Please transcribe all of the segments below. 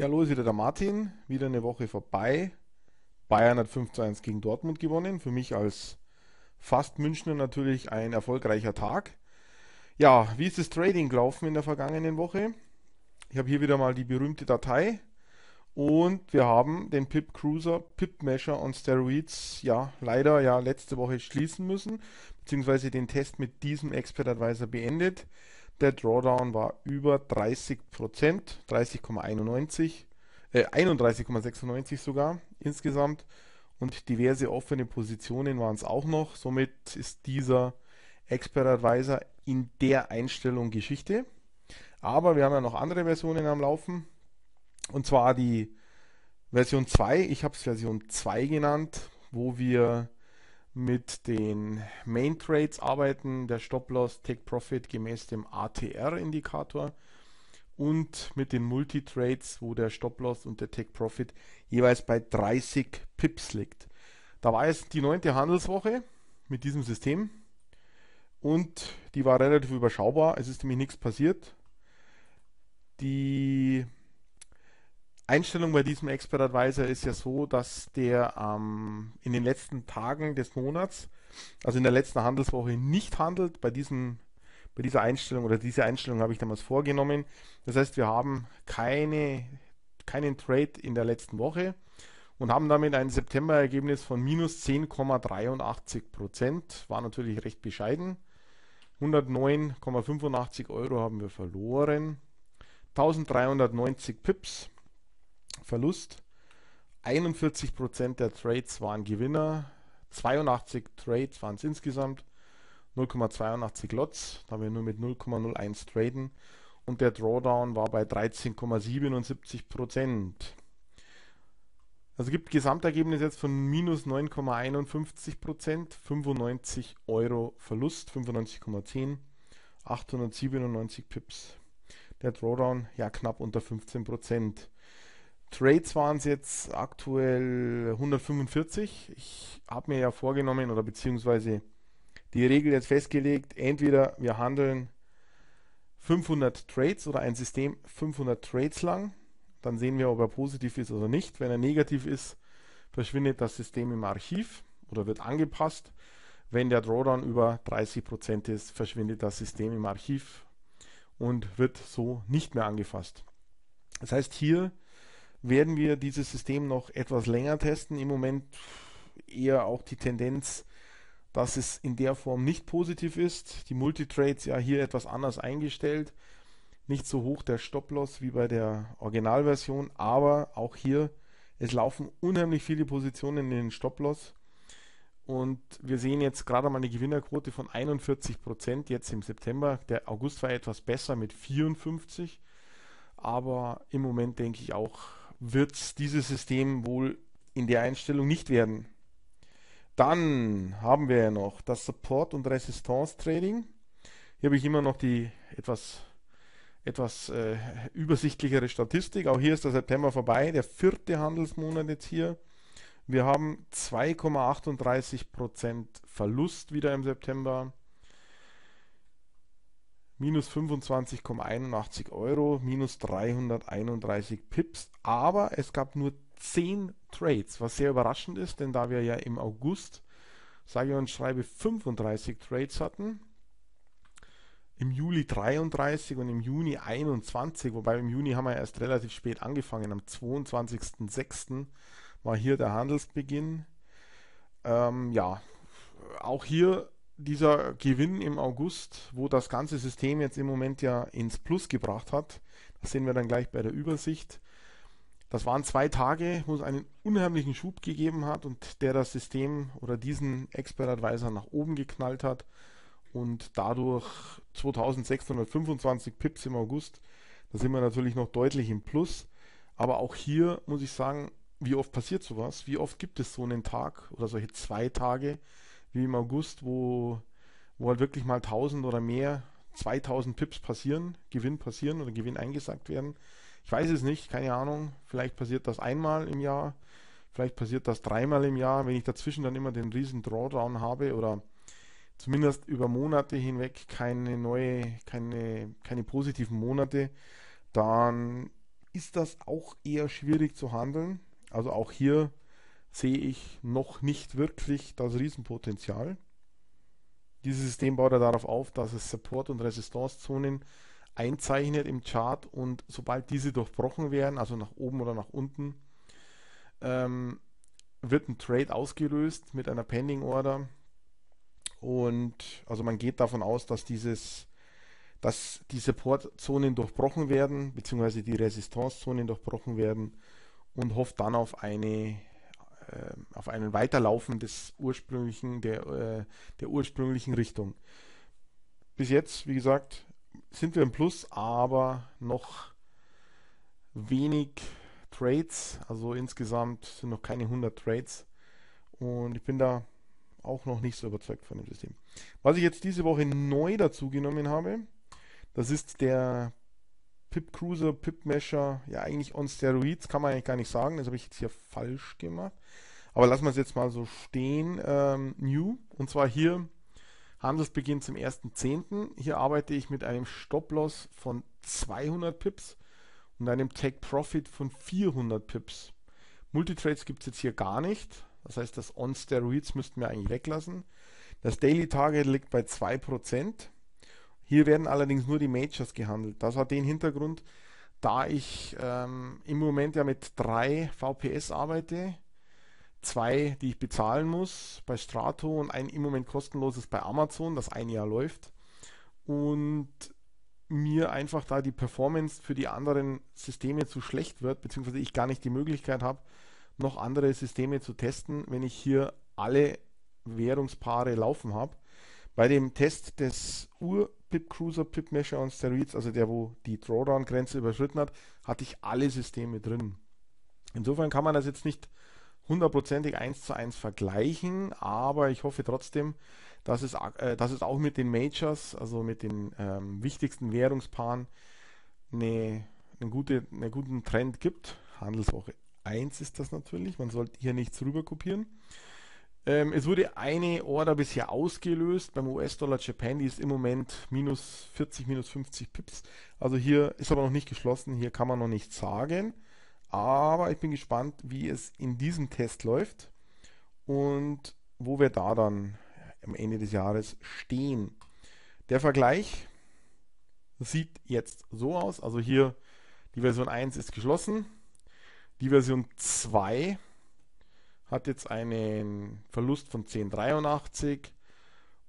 Ja, los ist wieder der Martin. Wieder eine Woche vorbei. Bayern hat 5 zu 1 gegen Dortmund gewonnen. Für mich als fast Münchner natürlich ein erfolgreicher Tag. Ja, wie ist das Trading gelaufen in der vergangenen Woche? Ich habe hier wieder mal die berühmte Datei. Und wir haben den Pip Cruiser, Pip Measure on Steroids, ja, leider ja letzte Woche schließen müssen, beziehungsweise den Test mit diesem Expert Advisor beendet. Der Drawdown war über 30 Prozent, 30,91, äh 31,96 sogar insgesamt. Und diverse offene Positionen waren es auch noch. Somit ist dieser Expert Advisor in der Einstellung Geschichte. Aber wir haben ja noch andere Versionen am Laufen. Und zwar die Version 2, ich habe es Version 2 genannt, wo wir mit den Main Trades arbeiten, der Stop Loss Take Profit gemäß dem ATR Indikator und mit den Multi Trades, wo der Stop Loss und der Take Profit jeweils bei 30 Pips liegt. Da war jetzt die neunte Handelswoche mit diesem System und die war relativ überschaubar. Es ist nämlich nichts passiert. Die Einstellung bei diesem Expert Advisor ist ja so, dass der ähm, in den letzten Tagen des Monats, also in der letzten Handelswoche, nicht handelt. Bei, diesem, bei dieser Einstellung oder diese Einstellung habe ich damals vorgenommen. Das heißt, wir haben keine, keinen Trade in der letzten Woche und haben damit ein September-Ergebnis von minus 10,83 Prozent. War natürlich recht bescheiden. 109,85 Euro haben wir verloren. 1390 Pips. Verlust. 41% der Trades waren Gewinner, 82 Trades waren es insgesamt, 0,82 Lots, da wir nur mit 0,01 traden und der Drawdown war bei 13,77 Also gibt Gesamtergebnis jetzt von minus 9,51 95 Euro Verlust, 95,10, 897 Pips. Der Drawdown ja knapp unter 15 Trades waren es jetzt aktuell 145. Ich habe mir ja vorgenommen oder beziehungsweise die Regel jetzt festgelegt, entweder wir handeln 500 Trades oder ein System 500 Trades lang, dann sehen wir, ob er positiv ist oder nicht. Wenn er negativ ist, verschwindet das System im Archiv oder wird angepasst. Wenn der Drawdown über 30% Prozent ist, verschwindet das System im Archiv und wird so nicht mehr angefasst. Das heißt, hier werden wir dieses System noch etwas länger testen. Im Moment eher auch die Tendenz, dass es in der Form nicht positiv ist. Die Multitrades ja hier etwas anders eingestellt. Nicht so hoch der Stop-Loss wie bei der Originalversion, aber auch hier, es laufen unheimlich viele Positionen in den Stop-Loss. Und wir sehen jetzt gerade mal eine Gewinnerquote von 41 Prozent jetzt im September. Der August war etwas besser mit 54. Aber im Moment denke ich auch, wird dieses System wohl in der Einstellung nicht werden. Dann haben wir ja noch das Support- und Resistance-Trading. Hier habe ich immer noch die etwas, etwas äh, übersichtlichere Statistik. Auch hier ist der September vorbei, der vierte Handelsmonat jetzt hier. Wir haben 2,38% Verlust wieder im September minus 25,81 Euro, minus 331 Pips. Aber es gab nur 10 Trades, was sehr überraschend ist, denn da wir ja im August, sage und schreibe, 35 Trades hatten, im Juli 33 und im Juni 21, wobei im Juni haben wir erst relativ spät angefangen, am 22.06. war hier der Handelsbeginn. Ähm, ja, auch hier dieser Gewinn im August, wo das ganze System jetzt im Moment ja ins Plus gebracht hat, das sehen wir dann gleich bei der Übersicht. Das waren zwei Tage, wo es einen unheimlichen Schub gegeben hat und der das System oder diesen Expert Advisor nach oben geknallt hat und dadurch 2625 Pips im August. Da sind wir natürlich noch deutlich im Plus. Aber auch hier muss ich sagen, wie oft passiert sowas? Wie oft gibt es so einen Tag oder solche zwei Tage, wie im August, wo, wo halt wirklich mal 1000 oder mehr, 2000 Pips passieren, Gewinn passieren oder Gewinn eingesackt werden. Ich weiß es nicht, keine Ahnung. Vielleicht passiert das einmal im Jahr, vielleicht passiert das dreimal im Jahr. Wenn ich dazwischen dann immer den riesen Drawdown habe oder zumindest über Monate hinweg keine neue, keine, keine positiven Monate, dann ist das auch eher schwierig zu handeln. Also auch hier sehe ich noch nicht wirklich das Riesenpotenzial. Dieses System baut er darauf auf, dass es Support- und Resistanzzonen einzeichnet im Chart und sobald diese durchbrochen werden, also nach oben oder nach unten, ähm, wird ein Trade ausgelöst mit einer Pending Order. Und also man geht davon aus, dass dieses, dass die Support-Zonen durchbrochen werden, beziehungsweise die Resistanzzonen durchbrochen werden und hofft dann auf eine äh, auf einen Weiterlaufen des ursprünglichen, der, äh, der ursprünglichen Richtung. Bis jetzt, wie gesagt, sind wir im Plus, aber noch wenig Trades, also insgesamt sind noch keine 100 Trades und ich bin da auch noch nicht so überzeugt von dem System. Was ich jetzt diese Woche neu dazu genommen habe, das ist der Pip Cruiser, Pip Mesher, ja eigentlich on Steroids, kann man eigentlich gar nicht sagen, das habe ich jetzt hier falsch gemacht. Aber lassen wir es jetzt mal so stehen. Ähm, new, und zwar hier Handelsbeginn zum 1.10. Hier arbeite ich mit einem Stop-Loss von 200 Pips und einem Take-Profit von 400 Pips. Multitrades gibt es jetzt hier gar nicht. Das heißt, das On-Steroids müssten wir eigentlich weglassen. Das Daily Target liegt bei 2%. Hier werden allerdings nur die Majors gehandelt. Das hat den Hintergrund, da ich ähm, im Moment ja mit drei VPS arbeite, zwei, die ich bezahlen muss bei Strato und ein im Moment kostenloses bei Amazon, das ein Jahr läuft. Und mir einfach da die Performance für die anderen Systeme zu schlecht wird, beziehungsweise ich gar nicht die Möglichkeit habe, noch andere Systeme zu testen, wenn ich hier alle Währungspaare laufen habe. Bei dem Test des Ur Pip Cruiser, Pip Mesher und Steroids, also der, wo die Drawdown-Grenze überschritten hat, hatte ich alle Systeme drin. Insofern kann man das jetzt nicht hundertprozentig eins zu eins vergleichen, aber ich hoffe trotzdem, dass es, äh, dass es auch mit den Majors, also mit den ähm, wichtigsten Währungspaaren, eine, eine gute, einen guten Trend gibt. Handelswoche 1 ist das natürlich, man sollte hier nichts rüber kopieren. Ähm, es wurde eine Order bisher ausgelöst. Beim US-Dollar Japan, die ist im Moment minus 40, minus 50 Pips. Also hier ist aber noch nicht geschlossen. Hier kann man noch nichts sagen. Aber ich bin gespannt, wie es in diesem Test läuft und wo wir da dann am Ende des Jahres stehen. Der Vergleich sieht jetzt so aus. Also hier die Version 1 ist geschlossen. Die Version 2 hat jetzt einen Verlust von 10,83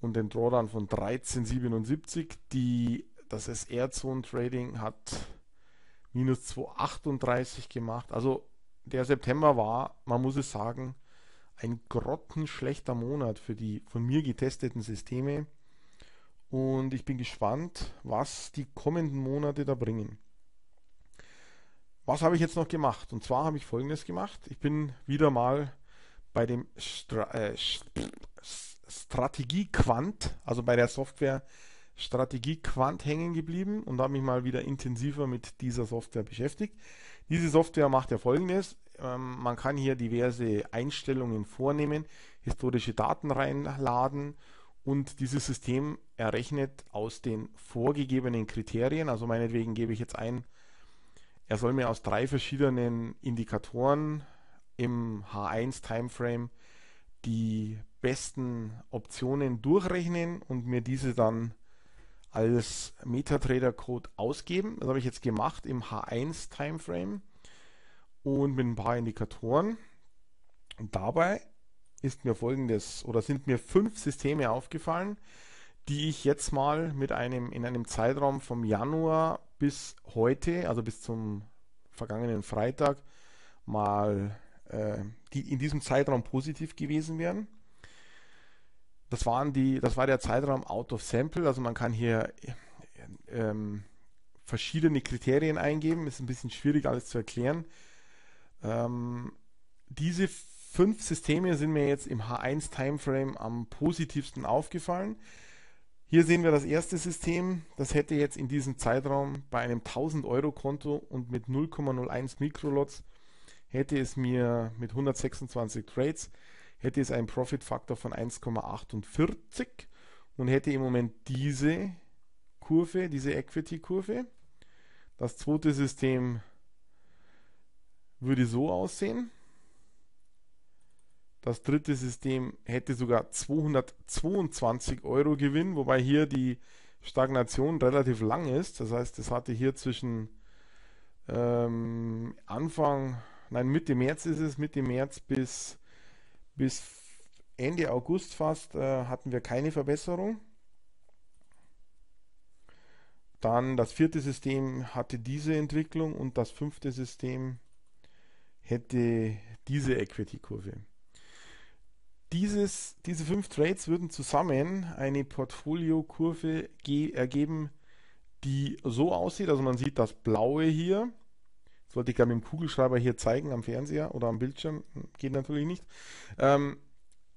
und den Drawdown von 13,77. Die, das SR-Zone-Trading hat minus 2,38 gemacht. Also der September war, man muss es sagen, ein grottenschlechter Monat für die von mir getesteten Systeme. Und ich bin gespannt, was die kommenden Monate da bringen. Was habe ich jetzt noch gemacht? Und zwar habe ich folgendes gemacht. Ich bin wieder mal bei dem Stra äh, Strategiequant, also bei der Software Strategiequant hängen geblieben und habe mich mal wieder intensiver mit dieser Software beschäftigt. Diese Software macht ja folgendes. Ähm, man kann hier diverse Einstellungen vornehmen, historische Daten reinladen und dieses System errechnet aus den vorgegebenen Kriterien, also meinetwegen gebe ich jetzt ein, er soll mir aus drei verschiedenen Indikatoren im H1-Timeframe die besten Optionen durchrechnen und mir diese dann als Metatrader-Code ausgeben. Das habe ich jetzt gemacht im H1-Timeframe und mit ein paar Indikatoren. Und dabei ist mir folgendes oder sind mir fünf Systeme aufgefallen, die ich jetzt mal mit einem in einem Zeitraum vom Januar bis heute, also bis zum vergangenen Freitag, mal äh, die in diesem Zeitraum positiv gewesen wären. Das waren die, das war der Zeitraum out of sample, also man kann hier ähm, verschiedene Kriterien eingeben, ist ein bisschen schwierig alles zu erklären. Ähm, diese fünf Systeme sind mir jetzt im H1 Timeframe am positivsten aufgefallen. Hier sehen wir das erste System, das hätte jetzt in diesem Zeitraum bei einem 1000 Euro Konto und mit 0,01 Mikrolots hätte es mir mit 126 Trades, hätte es einen Profit-Faktor von 1,48 und hätte im Moment diese Kurve, diese Equity-Kurve. Das zweite System würde so aussehen. Das dritte System hätte sogar 222 Euro Gewinn, wobei hier die Stagnation relativ lang ist. Das heißt, es hatte hier zwischen ähm, Anfang nein, Mitte März ist es, Mitte März bis, bis Ende August fast äh, hatten wir keine Verbesserung. Dann das vierte System hatte diese Entwicklung und das fünfte System hätte diese Equity-Kurve. diese fünf Trades würden zusammen eine Portfolio-Kurve ergeben, die so aussieht. Also man sieht das Blaue hier, sollte ich gar mit dem Kugelschreiber hier zeigen am Fernseher oder am Bildschirm. Geht natürlich nicht. Ähm,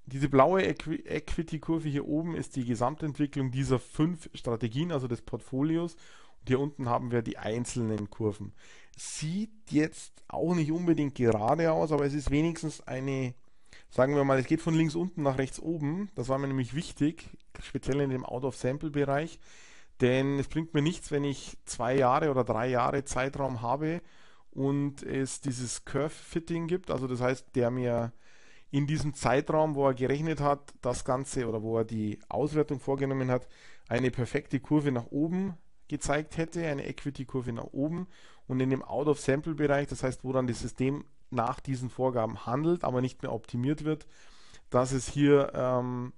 diese blaue Equity-Kurve hier oben ist die Gesamtentwicklung dieser fünf Strategien, also des Portfolios. Und hier unten haben wir die einzelnen Kurven. Sieht jetzt auch nicht unbedingt gerade aus, aber es ist wenigstens eine, sagen wir mal, es geht von links unten nach rechts oben. Das war mir nämlich wichtig, speziell in dem Out-of-Sample-Bereich. Denn es bringt mir nichts, wenn ich zwei Jahre oder drei Jahre Zeitraum habe und es dieses Curve-Fitting gibt. Also das heißt, der mir in diesem Zeitraum, wo er gerechnet hat, das Ganze oder wo er die Auswertung vorgenommen hat, eine perfekte Kurve nach oben gezeigt hätte, eine Equity-Kurve nach oben und in dem Out-of-Sample-Bereich, das heißt, wo dann das System nach diesen Vorgaben handelt, aber nicht mehr optimiert wird, dass es hier ähm,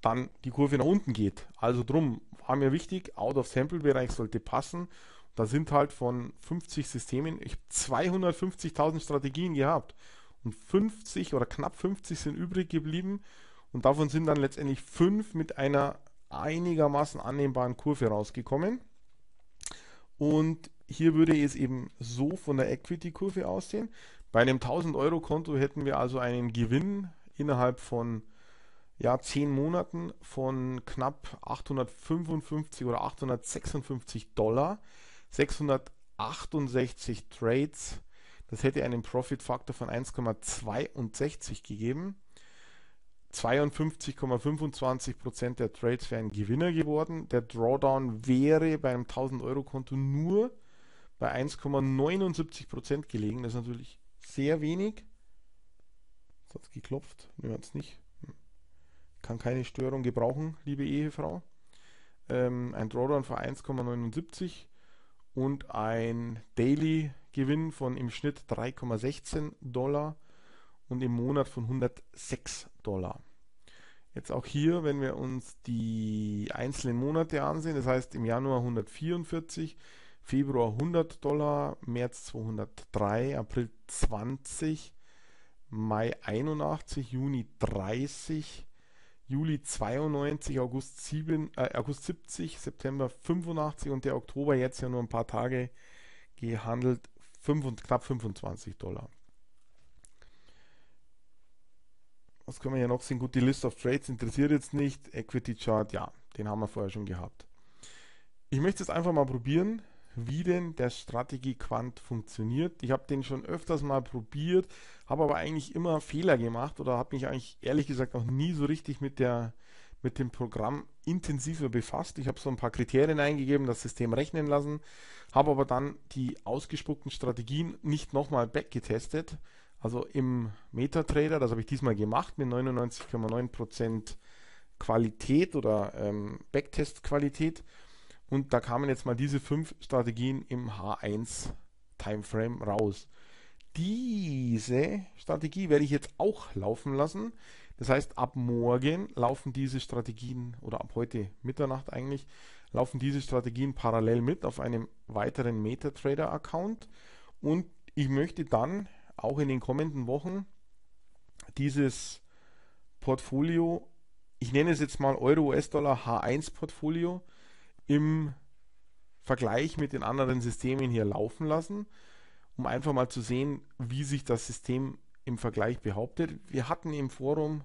dann die Kurve nach unten geht. Also drum war mir wichtig, Out-of-Sample-Bereich sollte passen da sind halt von 50 Systemen, ich habe 250.000 Strategien gehabt und 50 oder knapp 50 sind übrig geblieben und davon sind dann letztendlich 5 mit einer einigermaßen annehmbaren Kurve rausgekommen. Und hier würde es eben so von der Equity-Kurve aussehen. Bei einem 1000-Euro-Konto hätten wir also einen Gewinn innerhalb von ja, 10 Monaten von knapp 855 oder 856 Dollar. 668 Trades. Das hätte einen Profit Faktor von 1,62 gegeben. 52,25% der Trades wären Gewinner geworden. Der Drawdown wäre bei einem 1000 Euro Konto nur bei 1,79% gelegen. Das ist natürlich sehr wenig. Jetzt hat es geklopft. Nehmen wir es nicht. Hm. Kann keine Störung gebrauchen, liebe Ehefrau. Ähm, ein Drawdown von 1,79 und ein Daily-Gewinn von im Schnitt 3,16 Dollar und im Monat von 106 Dollar. Jetzt auch hier, wenn wir uns die einzelnen Monate ansehen, das heißt im Januar 144, Februar 100 Dollar, März 203, April 20, Mai 81, Juni 30, Juli 92, August, 7, äh, August 70, September 85 und der Oktober jetzt ja nur ein paar Tage gehandelt, 5, knapp 25 Dollar. Was können wir hier noch sehen? Gut, die List of Trades interessiert jetzt nicht. Equity Chart, ja, den haben wir vorher schon gehabt. Ich möchte es einfach mal probieren wie denn der Strategie Quant funktioniert. Ich habe den schon öfters mal probiert, habe aber eigentlich immer Fehler gemacht oder habe mich eigentlich ehrlich gesagt noch nie so richtig mit der mit dem Programm intensiver befasst. Ich habe so ein paar Kriterien eingegeben, das System rechnen lassen, habe aber dann die ausgespuckten Strategien nicht nochmal backgetestet. Also im MetaTrader, das habe ich diesmal gemacht mit 99,9% Qualität oder ähm, Backtest-Qualität und da kamen jetzt mal diese fünf Strategien im H1 Timeframe raus. Diese Strategie werde ich jetzt auch laufen lassen. Das heißt, ab morgen laufen diese Strategien oder ab heute Mitternacht eigentlich, laufen diese Strategien parallel mit auf einem weiteren MetaTrader-Account. Und ich möchte dann auch in den kommenden Wochen dieses Portfolio, ich nenne es jetzt mal Euro-US-Dollar H1-Portfolio, im Vergleich mit den anderen Systemen hier laufen lassen, um einfach mal zu sehen, wie sich das System im Vergleich behauptet. Wir hatten im Forum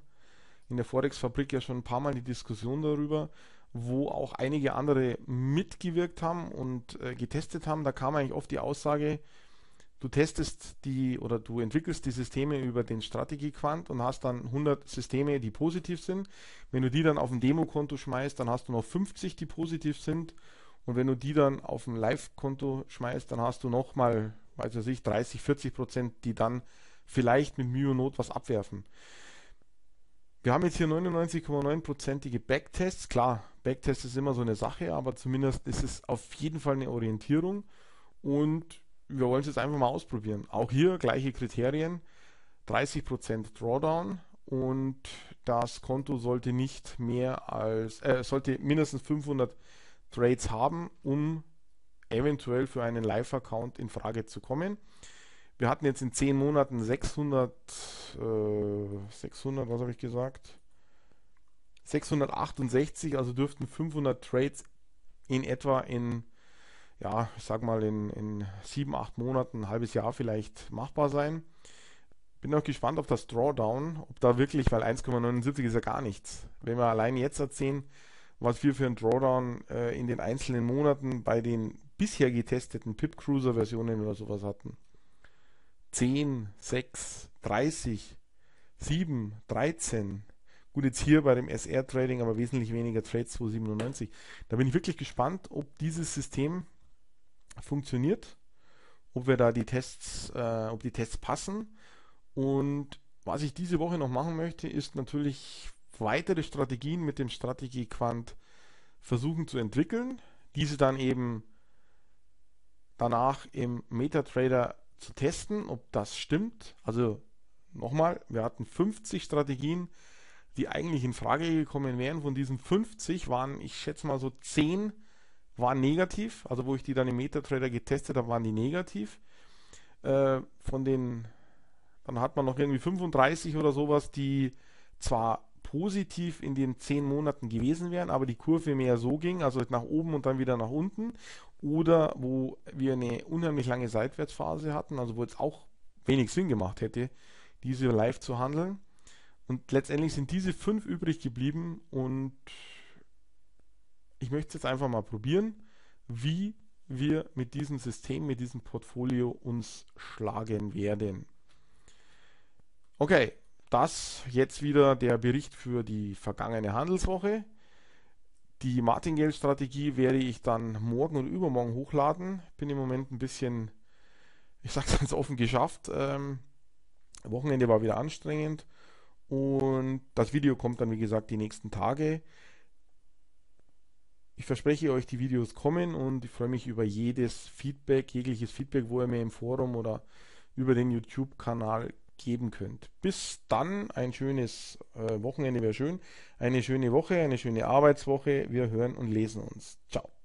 in der Forex-Fabrik ja schon ein paar Mal die Diskussion darüber, wo auch einige andere mitgewirkt haben und äh, getestet haben. Da kam eigentlich oft die Aussage, du testest die oder du entwickelst die Systeme über den Strategiequant und hast dann 100 Systeme, die positiv sind. Wenn du die dann auf ein Demokonto schmeißt, dann hast du noch 50, die positiv sind. Und wenn du die dann auf ein Live-Konto schmeißt, dann hast du nochmal, weiß ich nicht, 30, 40 Prozent, die dann vielleicht mit Mühe und Not was abwerfen. Wir haben jetzt hier 99,9%ige Backtests. Klar, Backtest ist immer so eine Sache, aber zumindest ist es auf jeden Fall eine Orientierung. Und wir wollen es jetzt einfach mal ausprobieren. Auch hier gleiche Kriterien. 30% Drawdown und das Konto sollte nicht mehr als, äh, sollte mindestens 500 Trades haben, um eventuell für einen Live-Account in Frage zu kommen. Wir hatten jetzt in 10 Monaten 600, äh, 600, was habe ich gesagt? 668, also dürften 500 Trades in etwa in ja, ich sag mal, in, in sieben, acht Monaten, ein halbes Jahr vielleicht machbar sein. Bin auch gespannt auf das Drawdown, ob da wirklich, weil 1,79 ist ja gar nichts. Wenn wir allein jetzt erzählen, was wir für einen Drawdown äh, in den einzelnen Monaten bei den bisher getesteten Pip Cruiser Versionen oder sowas hatten. 10, 6, 30, 7, 13. Gut, jetzt hier bei dem SR Trading aber wesentlich weniger Trades 297. Da bin ich wirklich gespannt, ob dieses System funktioniert, ob wir da die Tests, äh, ob die Tests passen. Und was ich diese Woche noch machen möchte, ist natürlich weitere Strategien mit dem Strategiequant versuchen zu entwickeln, diese dann eben danach im MetaTrader zu testen, ob das stimmt. Also nochmal, wir hatten 50 Strategien, die eigentlich in Frage gekommen wären. Von diesen 50 waren, ich schätze mal so 10 waren negativ. Also wo ich die dann im MetaTrader getestet habe, waren die negativ. Äh, von den, dann hat man noch irgendwie 35 oder sowas, die zwar positiv in den 10 Monaten gewesen wären, aber die Kurve mehr so ging, also nach oben und dann wieder nach unten. Oder wo wir eine unheimlich lange Seitwärtsphase hatten, also wo es auch wenig Sinn gemacht hätte, diese live zu handeln. Und letztendlich sind diese fünf übrig geblieben und ich möchte es jetzt einfach mal probieren, wie wir mit diesem System, mit diesem Portfolio uns schlagen werden. Okay, das jetzt wieder der Bericht für die vergangene Handelswoche. Die Martingale-Strategie werde ich dann morgen und übermorgen hochladen. Bin im Moment ein bisschen, ich sag's ganz offen, geschafft. Ähm, Wochenende war wieder anstrengend. Und das Video kommt dann, wie gesagt, die nächsten Tage. Ich verspreche euch, die Videos kommen und ich freue mich über jedes Feedback, jegliches Feedback, wo ihr mir im Forum oder über den YouTube-Kanal geben könnt. Bis dann, ein schönes äh, Wochenende wäre schön, eine schöne Woche, eine schöne Arbeitswoche. Wir hören und lesen uns. Ciao.